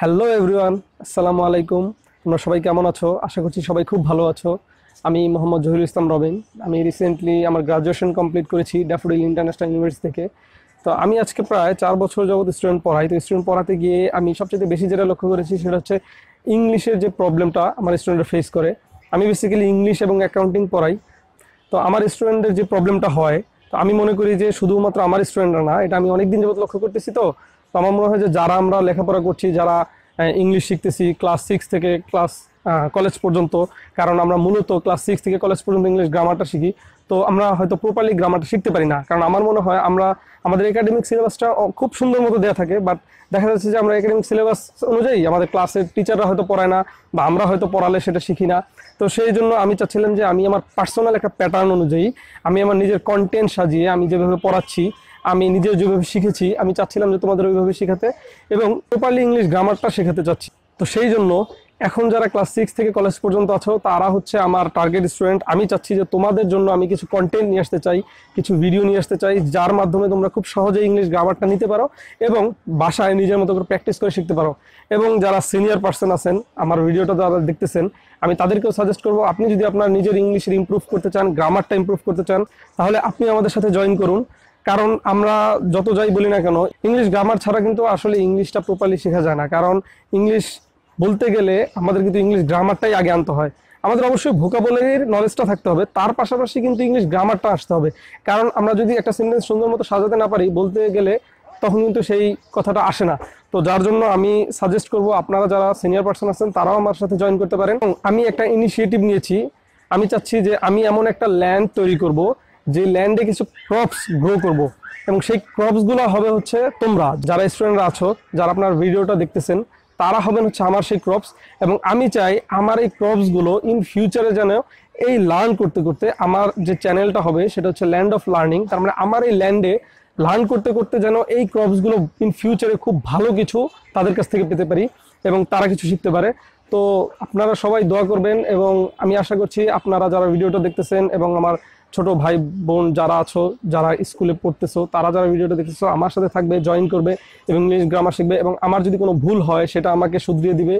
Hello everyone আসসালামু আলাইকুম তোমরা সবাই কেমন আছো আশা করছি সবাই খুব ভালো আছো আমি মোহাম্মদ জহিরুল ইসলাম রবিন আমি রিসেন্টলি আমার গ্রাজুয়েশন কমপ্লিট করেছি ড্যাফোডিল ইন্টারন্যাশনাল ইউনিভার্সিটি থেকে তো আমি আজকে প্রায় চার বছর যাবত স্টুডেন্ট পড়াই তো স্টুডেন্ট পড়াতে গিয়ে আমি সবচেয়ে বেশি যেটা লক্ষ্য করেছি সেটা হচ্ছে ইংলিশের যে প্রবলেমটা আমার স্টুডেন্টরা ফেস করে আমি বেসিক্যালি ইংলিশ এবং অ্যাকাউন্টিং পড়াই তো আমার স্টুডেন্টদের যে প্রবলেমটা হয় তো আমি মনে করি যে শুধুমাত্র আমার স্টুডেন্টরা না এটা আমি অনেকদিন যাবত লক্ষ্য করতেছি তো তো আমার মনে হয় যে যারা আমরা লেখাপড়া করছি যারা ইংলিশ শিখতেছি ক্লাস সিক্স থেকে ক্লাস কলেজ পর্যন্ত কারণ আমরা মূলত ক্লাস সিক্স থেকে কলেজ পর্যন্ত ইংলিশ গ্রামারটা শিখি তো আমরা হয়তো প্রপারলি গ্রামারটা শিখতে পারি না কারণ আমার মনে হয় আমরা আমাদের একাডেমিক সিলেবাসটা খুব সুন্দর মতো দেওয়া থাকে বাট দেখা যাচ্ছে যে আমরা একাডেমিক সিলেবাস অনুযায়ী আমাদের ক্লাসের টিচাররা হয়তো পড়ায় না বা আমরা হয়তো পড়ালে সেটা শিখি না তো সেই জন্য আমি চাচ্ছিলাম যে আমি আমার পার্সোনাল একটা প্যাটার্ন অনুযায়ী আমি আমার নিজের কন্টেন্ট সাজিয়ে আমি যেভাবে পড়াচ্ছি আমি নিজেও যেভাবে শিখেছি আমি চাচ্ছিলাম যে তোমাদের ওইভাবে শেখাতে এবং প্রপারলি ইংলিশ গ্রামারটা শেখাতে চাচ্ছি তো সেই জন্য এখন যারা ক্লাস সিক্স থেকে কলেজ পর্যন্ত আছো তারা হচ্ছে আমার টার্গেট স্টুডেন্ট আমি চাচ্ছি যে তোমাদের জন্য আমি কিছু কন্টেন্ট নিয়ে আসতে চাই কিছু ভিডিও নিয়ে আসতে চাই যার মাধ্যমে তোমরা খুব সহজে ইংলিশ গ্রামারটা নিতে পারো এবং বাসায় নিজের মতো করে প্র্যাকটিস করে শিখতে পারো এবং যারা সিনিয়র পার্সন আছেন আমার ভিডিওটা যারা দেখতেছেন আমি তাদেরকেও সাজেস্ট করবো আপনি যদি আপনার নিজের ইংলিশের ইম্প্রুভ করতে চান গ্রামারটা ইম্প্রুভ করতে চান তাহলে আপনি আমাদের সাথে জয়েন করুন কারণ আমরা যত যাই বলি না কেন ইংলিশ গ্রামার ছাড়া কিন্তু আসলে ইংলিশটা প্রপারলি শেখা যায় না কারণ ইংলিশ বলতে গেলে আমাদের কিন্তু ইংলিশ গ্রামারটাই আগে আনতে হয় আমাদের অবশ্যই বলে নলেজটা থাকতে হবে তার পাশাপাশি কিন্তু ইংলিশ গ্রামারটা আসতে হবে কারণ আমরা যদি একটা সেন্টেন্স সুন্দর মতো সাজাতে না পারি বলতে গেলে তখন কিন্তু সেই কথাটা আসে না তো যার জন্য আমি সাজেস্ট করব আপনারা যারা সিনিয়র পার্সন আছেন তারাও আমার সাথে জয়েন করতে পারেন আমি একটা ইনিশিয়েটিভ নিয়েছি আমি চাচ্ছি যে আমি এমন একটা ল্যান্ড তৈরি করব যে ল্যান্ডে কিছু ক্রপস গ্রো করব। এবং সেই ক্রপসগুলো হবে হচ্ছে তোমরা যারা স্টুডেন্টরা আছো যারা আপনার ভিডিওটা দেখতেছেন তারা হবেন হচ্ছে আমার সেই ক্রপস এবং আমি চাই আমার এই ক্রপসগুলো ইন ফিউচারে যেন এই লার্ন করতে করতে আমার যে চ্যানেলটা হবে সেটা হচ্ছে ল্যান্ড অফ লার্নিং তার মানে আমার এই ল্যান্ডে লার্ন করতে করতে যেন এই ক্রপসগুলো ইন ফিউচারে খুব ভালো কিছু তাদের কাছ থেকে পেতে পারি এবং তারা কিছু শিখতে পারে তো আপনারা সবাই দোয়া করবেন এবং আমি আশা করছি আপনারা যারা ভিডিওটা দেখতেছেন এবং আমার ছোট ভাই বোন যারা আছো যারা স্কুলে পড়তেছো তারা যারা ভিডিওটা দেখতেছো আমার সাথে থাকবে জয়েন করবে এবং ইংলিশ গ্রামার শিখবে এবং আমার যদি কোনো ভুল হয় সেটা আমাকে শুধরিয়ে দিবে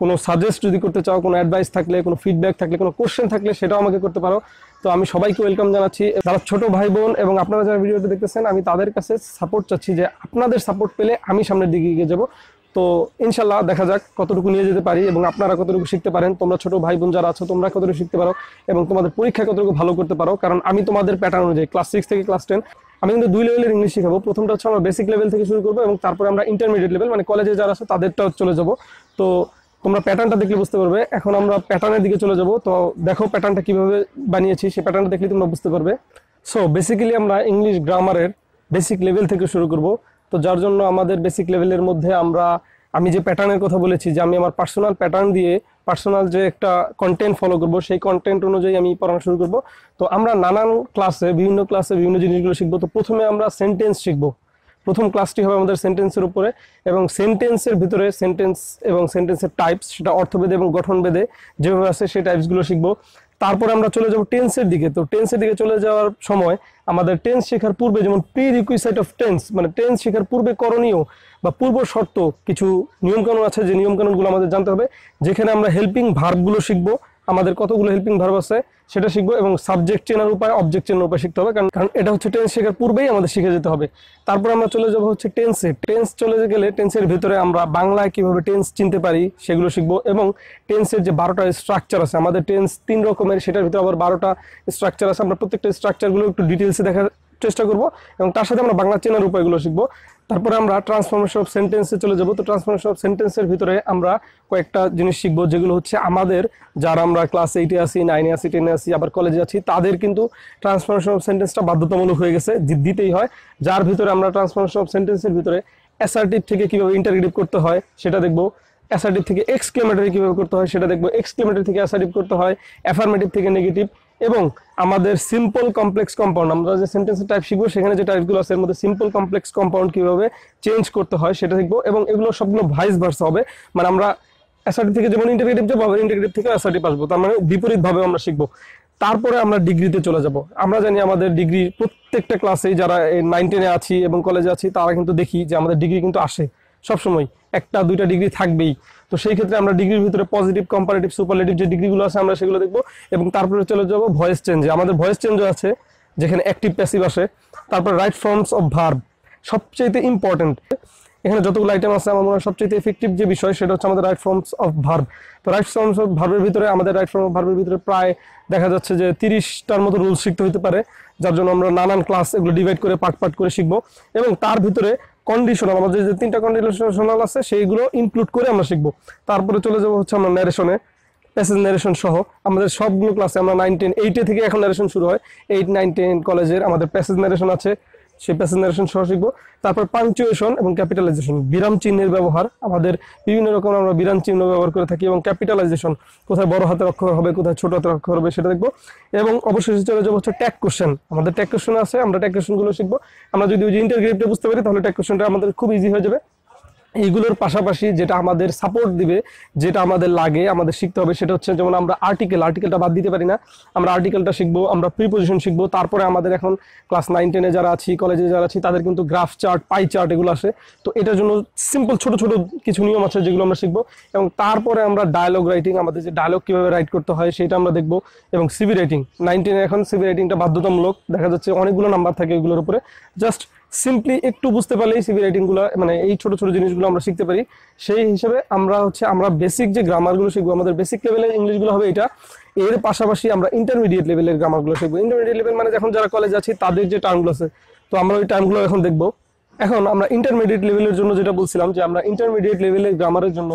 কোনো সাজেস্ট যদি করতে চাও কোনো অ্যাডভাইস থাকলে কোনো ফিডব্যাক থাকলে কোনো কোশ্চেন থাকলে সেটাও আমাকে করতে পারো তো আমি সবাইকে ওয়েলকাম জানাচ্ছি যারা ছোট ভাই বোন এবং আপনারা যারা ভিডিওটা দেখতেছেন আমি তাদের কাছে সাপোর্ট চাচ্ছি যে আপনাদের সাপোর্ট পেলে আমি সামনের দিকে এগিয়ে যাবো তো ইনশাল্লাহ দেখা যাক কতটুকু নিয়ে যেতে পারি এবং আপনারা কতটুকু শিখতে পারেন তোমরা ছোট ভাই বোন যারা আছো তোমরা কতটুকু শিখতে পারো এবং তোমাদের পরীক্ষা কতটুকু ভালো করতে পারো কারণ আমি তোমাদের প্যাটার্ন অনুযায়ী ক্লাস সিক্স থেকে ক্লাস টেন আমি কিন্তু দুই লেভেলের ইংলিশ শিখাবো প্রথমটা হচ্ছে আমরা বেসিক লেভেল থেকে শুরু করবো এবং তারপরে আমরা ইন্টারমিডিয়েট লেভেল মানে কলেজে যারা আছে তাদেরটাও চলে যাবো তো তোমরা প্যাটার্নটা দেখলে বুঝতে পারবে এখন আমরা প্যাটার্নের দিকে চলে যাব তো দেখো প্যাটার্নটা কিভাবে বানিয়েছি সেই প্যাটার্নটা দেখলে তোমরা বুঝতে পারবে সো বেসিক্যালি আমরা ইংলিশ গ্রামারের বেসিক লেভেল থেকে শুরু করবো তো যার জন্য আমাদের বেসিক লেভেলের মধ্যে আমরা আমি যে প্যাটার্নের কথা বলেছি যে আমি আমার পার্সোনাল প্যাটার্ন দিয়ে পার্সোনাল যে একটা কন্টেন্ট ফলো করব সেই কন্টেন্ট অনুযায়ী আমি পড়ানো শুরু করব তো আমরা নানান ক্লাসে বিভিন্ন ক্লাসে বিভিন্ন জিনিসগুলো শিখবো তো প্রথমে আমরা সেন্টেন্স শিখবো প্রথম ক্লাসটি হবে আমাদের সেন্টেন্সের উপরে এবং সেন্টেন্সের ভিতরে সেন্টেন্স এবং সেন্টেন্সের টাইপস সেটা অর্থবেদে এবং গঠনবেদে যেভাবে আছে সেই টাইপসগুলো শিখবো তারপরে আমরা চলে যাব টেন্সের দিকে তো টেন্সের দিকে চলে যাওয়ার সময় আমাদের টেন্স শেখার পূর্বে যেমন প্রি রিকুইসাইট অফ টেন্স মানে টেন্স শেখার পূর্বে করণীয় বা পূর্ব শর্ত কিছু নিয়মকানুন আছে যে নিয়মকানুনগুলো আমাদের জানতে হবে যেখানে আমরা হেল্পিং ভার্বগুলো শিখবো আমাদের কতগুলো হেল্পিং ভার্ব আছে সেটা শিখবো এবং সাবজেক্ট চেনার উপায় অবজেক্ট চেনার উপায় শিখতে হবে কারণ কারণ এটা হচ্ছে টেন্স শেখার পূর্বেই আমাদের শিখে যেতে হবে তারপর আমরা চলে যাবো হচ্ছে টেন্সে টেন্স চলে গেলে টেন্সের ভিতরে আমরা বাংলায় কিভাবে টেন্স চিনতে পারি সেগুলো শিখবো এবং টেন্সের যে বারোটা স্ট্রাকচার আছে আমাদের টেন্স তিন রকমের সেটার ভিতরে আবার বারোটা স্ট্রাকচার আছে আমরা প্রত্যেকটা স্ট্রাকচারগুলো একটু ডিটেলসে দেখা চেষ্টা করব এবং তার সাথে আমরা বাংলা চেনার উপায়গুলো শিখবো তারপরে আমরা ট্রান্সফরমেশন অফ সেন্টেন্সে চলে যাব তো ট্রান্সফরমেশন অফ সেন্টেন্সের ভিতরে আমরা কয়েকটা জিনিস শিখব যেগুলো হচ্ছে আমাদের যারা আমরা ক্লাস এইটে আসি নাইনে আসি টেনে আসি আবার কলেজে আছি তাদের কিন্তু ট্রান্সফরমেশন অফ সেন্টেন্সটা বাধ্যতামূলক হয়ে গেছে দিতেই হয় যার ভিতরে আমরা ট্রান্সফরমেশন অফ সেন্টেন্সের ভিতরে অ্যাসার্টিভ থেকে কীভাবে ইন্টারগ্রেটিভ করতে হয় সেটা দেখবো অ্যাসার্টিভ থেকে এক্সক্লেমেটারি কীভাবে করতে হয় সেটা দেখবো এক্সক্লেমেটারি থেকে অ্যাসার্টিভ করতে হয় অ্যাফার্মেটিভ থেকে নেগেটিভ এবং আমাদের সিম্পল কমপ্লেক্স কম্পাউন্ড আমরা যে সেন্টেন্সের টাইপ শিখবো সেখানে যে টাইপগুলো আছে এর মধ্যে সিম্পল কমপ্লেক্স কম্পাউন্ড কীভাবে চেঞ্জ করতে হয় সেটা শিখবো এবং এগুলো সবগুলো ভাইস ভার্স হবে মানে আমরা অ্যাসার্টিভ থেকে যেমন ইন্টিগ্রেটিভ যাবো আবার ইন্টিগ্রেটিভ থেকে অ্যাসার্টিভ পাসবো তার মানে বিপরীতভাবে আমরা শিখবো তারপরে আমরা ডিগ্রিতে চলে যাব আমরা জানি আমাদের ডিগ্রি প্রত্যেকটা ক্লাসেই যারা নাইন টেনে আছি এবং কলেজে আছি তারা কিন্তু দেখি যে আমাদের ডিগ্রি কিন্তু আসে সবসময় একটা দুইটা ডিগ্রি থাকবেই তো সেই ক্ষেত্রে আমরা ডিগ্রির ভিতরে পজিটিভ কম্পারেটিভ সুপারলেটিভ যে ডিগ্রিগুলো আছে আমরা সেগুলো দেখবো এবং তারপরে চলে যাবো ভয়েস চেঞ্জে আমাদের ভয়েস চেঞ্জও আছে যেখানে অ্যাক্টিভ প্যাসিভ আসে তারপর রাইট ফর্মস অফ ভার্ব সবচেয়ে ইম্পর্টেন্ট এখানে যতগুলো আইটেম আছে আমার মনে হয় সবচেয়ে এফেক্টিভ যে বিষয় সেটা হচ্ছে আমাদের রাইট ফর্মস অফ ভার্ব তো রাইট ফর্মস অফ ভার্বের ভিতরে আমাদের রাইট ফর্ম অফ ভার্বের ভিতরে প্রায় দেখা যাচ্ছে যে তিরিশটার মতো রুলস শিখতে হতে পারে যার জন্য আমরা নানান ক্লাস এগুলো ডিভাইড করে পার্ট পার্ট করে শিখবো এবং তার ভিতরে কন্ডিশনাল আমাদের যে তিনটা কন্ডিশনাল আছে সেইগুলো ইনক্লুড করে আমরা শিখবো তারপরে চলে যাবো হচ্ছে আমরা ন্যারেশনে প্যাসেজ ন্যারেশন সহ আমাদের সবগুলো ক্লাসে আমরা নাইন টেন এইটে থেকে এখন ন্যারেশন শুরু হয় এইট নাইন টেন কলেজের আমাদের প্যাসেজ ন্যারেশন আছে সেই প্যাসেঞ্জারেশন সহ শিখবো তারপর পাংচুয়েশন এবং ক্যাপিটালাইজেশন বিরাম চিহ্নের ব্যবহার আমাদের বিভিন্ন রকম আমরা বিরাম চিহ্ন ব্যবহার করে থাকি এবং ক্যাপিটালাইজেশন কোথায় বড় হাতের অক্ষর হবে কোথায় ছোট হাতের অক্ষর হবে সেটা দেখবো এবং অবশেষে চলে যাবো হচ্ছে ট্যাক কোশ্চেন আমাদের ট্যাক কোশ্চেন আছে আমরা ট্যাক কোশ্চেনগুলো শিখবো আমরা যদি ওই যে বুঝতে পারি তাহলে ট্যাক কোশ্চেনটা আমাদের খুব ইজি হয়ে যাবে এইগুলোর পাশাপাশি যেটা আমাদের সাপোর্ট দিবে যেটা আমাদের লাগে আমাদের শিখতে হবে সেটা হচ্ছে যেমন আমরা আর্টিকেল আর্টিকেলটা বাদ দিতে পারি না আমরা আর্টিকেলটা শিখবো আমরা প্রিপোজিশন শিখবো তারপরে আমাদের এখন ক্লাস নাইন টেনে যারা আছি কলেজে যারা আছি তাদের কিন্তু গ্রাফ চার্ট পাই চার্ট এগুলো আসে তো এটার জন্য সিম্পল ছোট ছোট কিছু নিয়ম আছে যেগুলো আমরা শিখবো এবং তারপরে আমরা ডায়লগ রাইটিং আমাদের যে ডায়লগ কীভাবে রাইট করতে হয় সেটা আমরা দেখবো এবং সিভি রাইটিং নাইন টেনে এখন সিভি রাইটিংটা বাধ্যতামূলক দেখা যাচ্ছে অনেকগুলো নাম্বার থাকে এগুলোর উপরে জাস্ট সিম্পলি একটু বুঝতে পারলে এই সিভি রাইটিংগুলো মানে এই ছোট ছোট জিনিসগুলো আমরা শিখতে পারি সেই হিসেবে আমরা হচ্ছে আমরা বেসিক যে গ্রামারগুলো শিখবো আমাদের বেসিক লেভেলের ইংলিশগুলো হবে এটা এর পাশাপাশি আমরা ইন্টারমিডিয়েট লেভেলের গ্রামারগুলো শিখবো ইন্টারমিডিয়েট লেভেল মানে যখন যারা কলেজ আছে তাদের যে টার্মগুলো আছে তো আমরা ওই টার্মগুলো এখন দেখবো এখন আমরা ইন্টারমিডিয়েট লেভেলের জন্য যেটা বলছিলাম যে আমরা ইন্টারমিডিয়েট লেভেলের গ্রামারের জন্য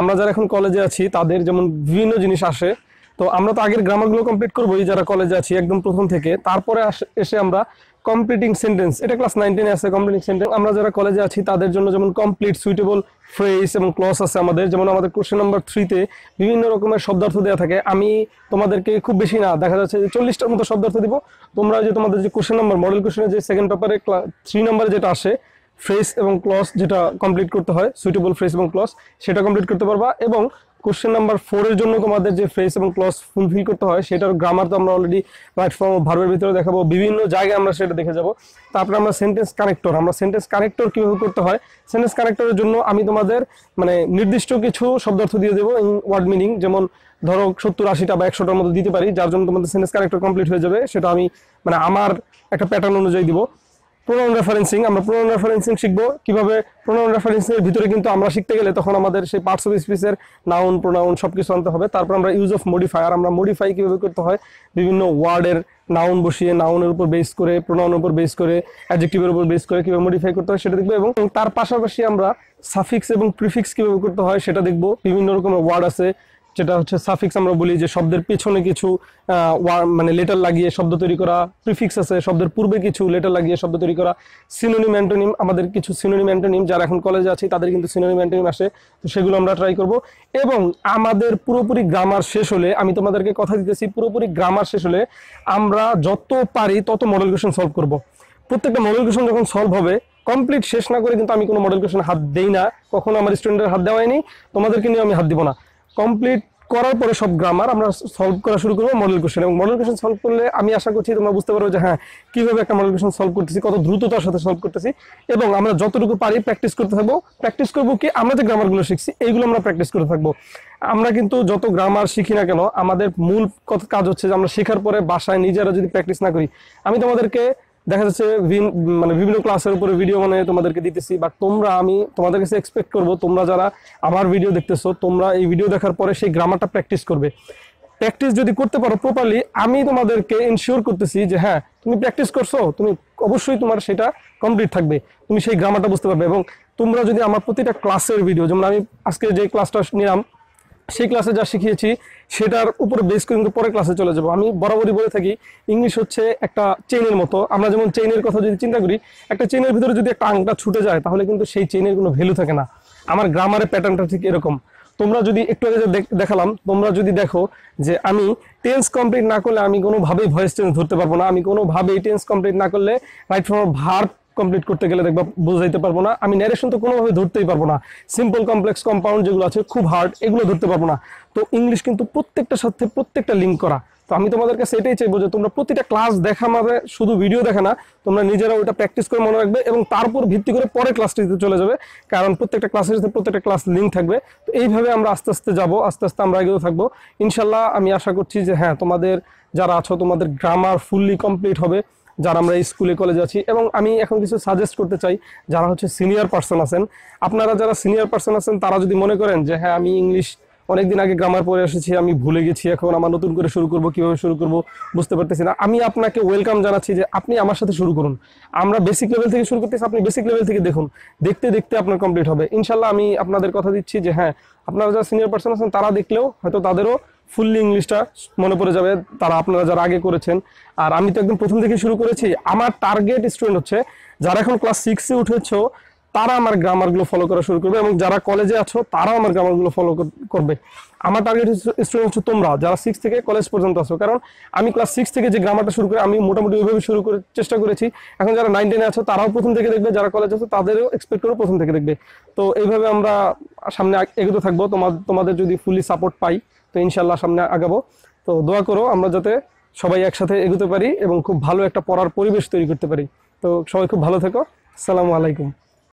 আমরা যারা এখন কলেজে আছি তাদের যেমন বিভিন্ন জিনিস আসে তো আমরা তো আগের গ্রামারগুলো কমপ্লিট করবোই যারা কলেজে আছি একদম প্রথম থেকে তারপরে এসে আমরা কমপ্লিটিং সেন্টেন্স এটা ক্লাস নাইনটিনে আছে কমপ্লিটিং সেন্টেন্স আমরা যারা কলেজে আছি তাদের জন্য যেমন কমপ্লিট সুইটেবল ফ্রেস এবং ক্লস আছে আমাদের যেমন আমাদের কোশ্চেন নাম্বার থ্রিতে বিভিন্ন রকমের শব্দার্থ দেওয়া থাকে আমি তোমাদেরকে খুব বেশি না দেখা যাচ্ছে যে চল্লিশটার মতো শব্দার্থ দিব তোমরা যে তোমাদের যে কোশ্চেন নাম্বার মডেল কোশ্চেনে যে সেকেন্ড পেপারে থ্রি নাম্বারে যেটা আসে ফ্রেস এবং ক্লস যেটা কমপ্লিট করতে হয় সুইটেবল ফ্রেস এবং ক্লস সেটা কমপ্লিট করতে পারবা এবং কোশ্চেন নাম্বার ফোরের জন্য তোমাদের যে ফ্রেস এবং ক্লস ফুলফিল করতে হয় সেটার গ্রামার তো আমরা অলরেডি প্ল্যাটফর্ম ভার্বের ভিতরে দেখাবো বিভিন্ন জায়গায় আমরা সেটা দেখে যাবো তারপরে আমরা সেন্টেন্স কানেক্টর আমরা সেন্টেন্স কানেক্টর কীভাবে করতে হয় সেন্টেন্স কানেক্টরের জন্য আমি তোমাদের মানে নির্দিষ্ট কিছু শব্দার্থ দিয়ে দেবো ইন ওয়ার্ড মিনিং যেমন ধরো সত্তর আশিটা বা একশোটার মতো দিতে পারি যার জন্য তোমাদের সেন্টেন্স কানেক্টর কমপ্লিট হয়ে যাবে সেটা আমি মানে আমার একটা প্যাটার্ন অনুযায়ী দিব প্রোনাউন রেফারেন্সিং আমরা প্রোনাউন রেফারেন্সিং শিখবো কিভাবে প্রোনাউন রেফারেন্সিং এর ভিতরে কিন্তু আমরা শিখতে গেলে তখন আমাদের সেই পার্টস অফ স্পিচের নাউন প্রোনাউন সব কিছু আনতে হবে তারপর আমরা ইউজ অফ মডিফায়ার আমরা মডিফাই কিভাবে করতে হয় বিভিন্ন ওয়ার্ডের নাউন বসিয়ে নাউনের উপর বেস করে প্রোনাউনের উপর বেস করে অ্যাডজেক্টিভের উপর বেস করে কীভাবে মডিফাই করতে হয় সেটা দেখবো এবং তার পাশাপাশি আমরা সাফিক্স এবং প্রিফিক্স কীভাবে করতে হয় সেটা দেখবো বিভিন্ন রকমের ওয়ার্ড আছে যেটা হচ্ছে সাফিক্স আমরা বলি যে শব্দের পেছনে কিছু মানে লেটার লাগিয়ে শব্দ তৈরি করা প্রিফিক্স আছে শব্দের পূর্বে কিছু লেটার লাগিয়ে শব্দ তৈরি করা সিনোনিম অ্যান্টোনিম আমাদের কিছু সিনোনিম অ্যান্টোনিম যারা এখন কলেজে আছে তাদের কিন্তু সিনোনিম অ্যান্টোনিম আসে তো সেগুলো আমরা ট্রাই করব এবং আমাদের পুরোপুরি গ্রামার শেষ হলে আমি তোমাদেরকে কথা দিতেছি পুরোপুরি গ্রামার শেষ হলে আমরা যত পারি তত মডেল কোয়েশন সলভ করব প্রত্যেকটা মডেল কোয়েশন যখন সলভ হবে কমপ্লিট শেষ না করে কিন্তু আমি কোনো মডেল কোয়েশন হাত দেই না কখনো আমার স্টুডেন্টের হাত দেওয়া হয়নি তোমাদেরকে নিয়ে আমি হাত দিব না কমপ্লিট করার পরে সব গ্রামার আমরা সলভ করা শুরু করবো মডেল কোয়েশন এবং মডেল কোয়েশন সলভ করলে আমি আশা করছি তোমরা বুঝতে পারবো যে হ্যাঁ কীভাবে একটা মডেল কোয়েশন সলভ করতেছি কত দ্রুততার সাথে সলভ করতেছি এবং আমরা যতটুকু পারি প্র্যাকটিস করতে থাকবো প্র্যাকটিস করবো কি আমরা যে গ্রামারগুলো শিখছি এইগুলো আমরা প্র্যাকটিস করতে থাকবো আমরা কিন্তু যত গ্রামার শিখি না কেন আমাদের মূল কাজ হচ্ছে যে আমরা শেখার পরে বাসায় নিজেরা যদি প্র্যাকটিস না করি আমি তোমাদেরকে দেখা যাচ্ছে মানে বিভিন্ন ক্লাসের উপরে ভিডিও মানে তোমাদেরকে দিতেছি বাট তোমরা আমি তোমাদের কাছে এক্সপেক্ট করব তোমরা যারা আমার ভিডিও দেখতেছো তোমরা এই ভিডিও দেখার পরে সেই গ্রামারটা প্র্যাকটিস করবে প্র্যাকটিস যদি করতে পারো প্রপারলি আমি তোমাদেরকে ইনশিওর করতেছি যে হ্যাঁ তুমি প্র্যাকটিস করছো তুমি অবশ্যই তোমার সেটা কমপ্লিট থাকবে তুমি সেই গ্রামারটা বুঝতে পারবে এবং তোমরা যদি আমার প্রতিটা ক্লাসের ভিডিও যেমন আমি আজকে যে ক্লাসটা নিলাম সেই ক্লাসে যা শিখিয়েছি সেটার উপরে বেস করে কিন্তু পরের ক্লাসে চলে যাবো আমি বরাবরই বলে থাকি ইংলিশ হচ্ছে একটা চেনের মতো আমরা যেমন চেনের কথা যদি চিন্তা করি একটা চেনের ভিতরে যদি একটা আংটা ছুটে যায় তাহলে কিন্তু সেই চেনের কোনো ভ্যালু থাকে না আমার গ্রামারের প্যাটার্নটা ঠিক এরকম তোমরা যদি একটু আগে দেখালাম তোমরা যদি দেখো যে আমি টেন্স কমপ্লিট না করলে আমি কোনোভাবেই ভয়েস চেঞ্জ ধরতে পারবো না আমি কোনোভাবেই টেন্স কমপ্লিট না করলে রাইট ফর্ম ভার্ব কমপ্লিট করতে গেলে দেখবা বোঝাইতে পারবো না আমি ন্যারেশন তো কোনোভাবে ধরতেই পারবো না সিম্পল কমপ্লেক্স কম্পাউন্ড যেগুলো আছে খুব হার্ড এগুলো ধরতে পারবো না তো ইংলিশ কিন্তু প্রত্যেকটার সাথে প্রত্যেকটা লিঙ্ক করা তো আমি তোমাদের কাছে এটাই চাইবো যে তোমরা প্রতিটা ক্লাস দেখা মানে শুধু ভিডিও দেখা না তোমরা নিজেরা ওইটা প্র্যাকটিস করে মনে রাখবে এবং তারপর ভিত্তি করে পরে ক্লাসটিতে চলে যাবে কারণ প্রত্যেকটা ক্লাসের সাথে প্রত্যেকটা ক্লাস লিঙ্ক থাকবে তো এইভাবে আমরা আস্তে আস্তে যাব আস্তে আস্তে আমরা এগিয়ে থাকবো ইনশাল্লাহ আমি আশা করছি যে হ্যাঁ তোমাদের যারা আছো তোমাদের গ্রামার ফুললি কমপ্লিট হবে যারা আমরা স্কুলে কলেজে আছি এবং আমি এখন কিছু সাজেস্ট করতে চাই যারা হচ্ছে সিনিয়র পার্সন আছেন আপনারা যারা সিনিয়র পার্সন আছেন তারা যদি মনে করেন যে হ্যাঁ আমি ইংলিশ অনেকদিন আগে গ্রামার পরে এসেছি আমি ভুলে গেছি এখন আমার নতুন করে শুরু করব কিভাবে শুরু করব বুঝতে পারতেছি না আমি আপনাকে ওয়েলকাম জানাচ্ছি যে আপনি আমার সাথে শুরু করুন আমরা বেসিক লেভেল থেকে শুরু করতেছি আপনি বেসিক লেভেল থেকে দেখুন দেখতে দেখতে আপনার কমপ্লিট হবে ইনশাল্লাহ আমি আপনাদের কথা দিচ্ছি যে হ্যাঁ আপনারা যারা সিনিয়র পার্সন আছেন তারা দেখলেও হয়তো তাদেরও ফুললি ইংলিশটা মনে পড়ে যাবে তারা আপনারা যারা আগে করেছেন আর আমি তো একদম প্রথম থেকে শুরু করেছি আমার টার্গেট স্টুডেন্ট হচ্ছে যারা এখন ক্লাস সিক্সে উঠেছ তারা আমার গ্রামারগুলো ফলো করা শুরু করবে এবং যারা কলেজে আছো তারা আমার গ্রামারগুলো ফলো করবে আমার টার্গেট স্টুডেন্ট হচ্ছে তোমরা যারা সিক্স থেকে কলেজ পর্যন্ত আছো কারণ আমি ক্লাস সিক্স থেকে যে গ্রামারটা শুরু করে আমি মোটামুটি ওইভাবে শুরু করে চেষ্টা করেছি এখন যারা নাইন টেনে আছো তারাও প্রথম থেকে দেখবে যারা কলেজ আছো তাদেরও এক্সপেক্ট করে প্রথম থেকে দেখবে তো এইভাবে আমরা সামনে এগোতে থাকবো তোমার তোমাদের যদি ফুলি সাপোর্ট পাই তো ইনশাল্লাহ সামনে আগাবো তো দোয়া করো আমরা যাতে সবাই একসাথে এগোতে পারি এবং খুব ভালো একটা পড়ার পরিবেশ তৈরি করতে পারি তো সবাই খুব ভালো থেকো আসসালামু আলাইকুম